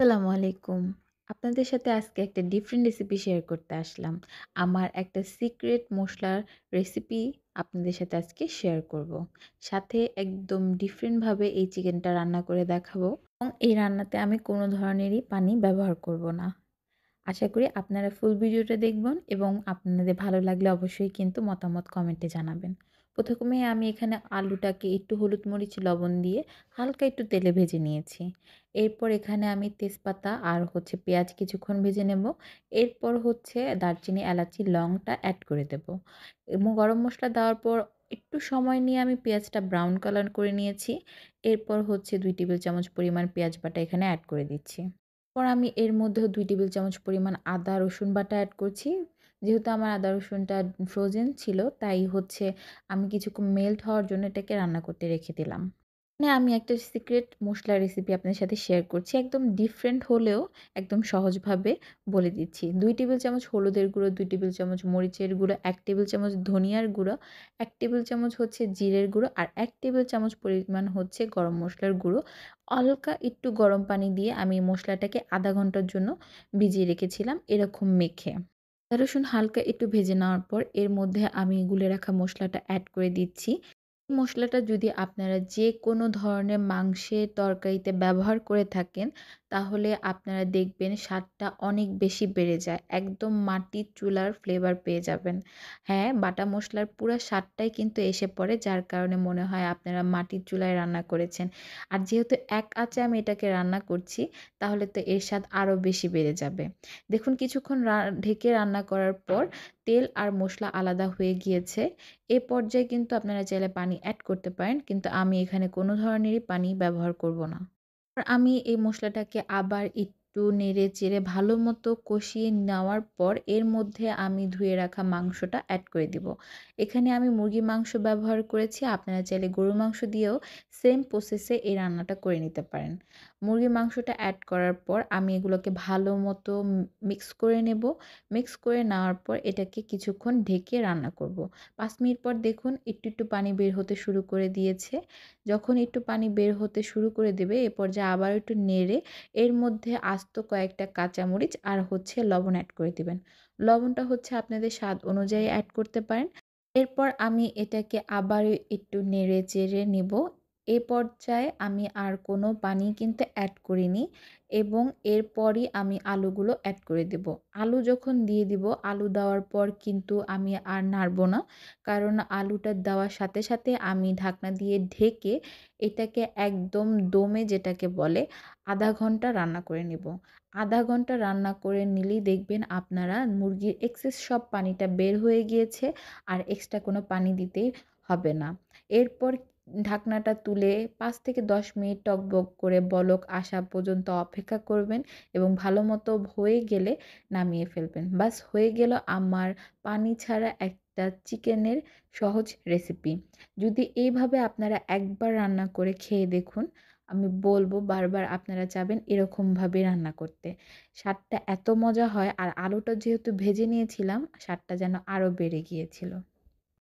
আসসালামু আলাইকুম আপনাদের সাথে আজকে একটা ডিফারেন্ট রেসিপি শেয়ার করতে আসলাম আমার একটা সিক্রেট মশলার রেসিপি আপনাদের সাথে আজকে শেয়ার করব। সাথে একদম ডিফারেন্টভাবে এই চিকেনটা রান্না করে দেখাবো এবং এই রান্নাতে আমি কোনো ধরনেরই পানি ব্যবহার করব না আশা করি আপনারা ফুল ভিডিওটা দেখবেন এবং আপনাদের ভালো লাগলে অবশ্যই কিন্তু মতামত কমেন্টে জানাবেন প্রথমে আমি এখানে আলুটাকে একটু হলুদ মরিচ লবণ দিয়ে হালকা একটু তেলে ভেজে নিয়েছি এরপর এখানে আমি তেজপাতা আর হচ্ছে পেঁয়াজ কিছুক্ষণ ভেজে নেব এরপর হচ্ছে দারচিনি এলাচি লংটা অ্যাড করে দেব এবং গরম মশলা দেওয়ার পর একটু সময় নিয়ে আমি পেঁয়াজটা ব্রাউন কালার করে নিয়েছি এরপর হচ্ছে দুই টেবিল চামচ পরিমাণ পেঁয়াজ বাটা এখানে অ্যাড করে দিচ্ছি পর আমি এর মধ্যে দুই টেবিল চামচ পরিমাণ আদা রসুন বাটা অ্যাড করছি যেহেতু আমার আদা রসুনটা ফ্রোজেন ছিল তাই হচ্ছে আমি কিছুক্ষণ মেল্ট হওয়ার জন্য এটাকে রান্না করতে রেখে দিলাম মানে আমি একটা সিক্রেট মশলা রেসিপি আপনার সাথে শেয়ার করছি একদম ডিফারেন্ট হলেও একদম সহজভাবে বলে দিচ্ছি দুই টেবিল চামচ হলুদের গুঁড়ো দুই টেবিল চামচ মরিচের গুঁড়ো এক টেবিল চামচ ধনিয়ার গুঁড়ো এক টেবিল চামচ হচ্ছে জিরের গুঁড়ো আর এক টেবিল চামচ পরিমাণ হচ্ছে গরম মশলার গুঁড়ো অলকা একটু গরম পানি দিয়ে আমি মশলাটাকে আধা ঘন্টার জন্য ভিজিয়ে রেখেছিলাম এরকম মেখে রসুন হালকা একটু ভেজে নেওয়ার পর এর মধ্যে আমি গুলে রাখা মশলাটা অ্যাড করে দিচ্ছি মশলাটা যদি আপনারা যে কোনো ধরনের মাংসের তরকারিতে ব্যবহার করে থাকেন তাহলে আপনারা দেখবেন স্বাদটা অনেক বেশি বেড়ে যায় একদম মাটির চুলার ফ্লেভার পেয়ে যাবেন হ্যাঁ বাটা মশলার পুরো স্বাদটাই কিন্তু এসে পড়ে যার কারণে মনে হয় আপনারা মাটির চুলায় রান্না করেছেন আর যেহেতু এক আঁচে আমি এটাকে রান্না করছি তাহলে তো এর স্বাদ আরও বেশি বেড়ে যাবে দেখুন কিছুক্ষণ ঢেকে রান্না করার পর তেল আর মশলা আলাদা হয়ে গিয়েছে এ পর্যায়ে কিন্তু আপনারা চাইলে পানি অ্যাড করতে পারেন কিন্তু আমি এখানে কোনো ধরনেরই পানি ব্যবহার করব না আমি এই মশলাটাকে আবার একটু নেড়ে চেড়ে ভালো মতো কষিয়ে নেওয়ার পর এর মধ্যে আমি ধুয়ে রাখা মাংসটা অ্যাড করে দিব এখানে আমি মুরগি মাংস ব্যবহার করেছি আপনারা চাইলে গরু মাংস দিয়েও সেম প্রসেসে এই রান্নাটা করে নিতে পারেন মুরগির মাংসটা অ্যাড করার পর আমি এগুলোকে ভালো মতো মিক্স করে নেব মিক্স করে নেওয়ার পর এটাকে কিছুক্ষণ ঢেকে রান্না করব। পাঁচ মিনিট পর দেখুন একটু একটু পানি বের হতে শুরু করে দিয়েছে যখন একটু পানি বের হতে শুরু করে দেবে এ পর্যায়ে আবার একটু নেড়ে এর মধ্যে আস্ত কয়েকটা কাঁচামরিচ আর হচ্ছে লবণ অ্যাড করে দেবেন লবণটা হচ্ছে আপনাদের স্বাদ অনুযায়ী অ্যাড করতে পারেন এরপর আমি এটাকে আবার একটু নেড়ে চেড়ে নেব এ পর্যায়ে আমি আর কোনো পানি কিন্তু অ্যাড করিনি এবং এরপরই আমি আলুগুলো অ্যাড করে দেব আলু যখন দিয়ে দিব আলু দেওয়ার পর কিন্তু আমি আর নাড়ব না কারণ আলুটা দেওয়ার সাথে সাথে আমি ঢাকনা দিয়ে ঢেকে এটাকে একদম দমে যেটাকে বলে আধা ঘন্টা রান্না করে নেব আধা ঘন্টা রান্না করে নিলেই দেখবেন আপনারা মুরগির এক্সেস সব পানিটা বের হয়ে গিয়েছে আর এক্সট্রা কোনো পানি দিতেই হবে না এরপর ঢাকনাটা তুলে পাঁচ থেকে দশ মিনিট টকবক করে বলক আসা পর্যন্ত অপেক্ষা করবেন এবং ভালো মতো হয়ে গেলে নামিয়ে ফেলবেন বাস হয়ে গেল আমার পানি ছাড়া একটা চিকেনের সহজ রেসিপি যদি এইভাবে আপনারা একবার রান্না করে খেয়ে দেখুন আমি বলবো বারবার আপনারা চাবেন এরকমভাবে রান্না করতে স্বাদটা এত মজা হয় আর আলুটা যেহেতু ভেজে নিয়েছিলাম স্বাদটা যেন আরও বেড়ে গিয়েছিল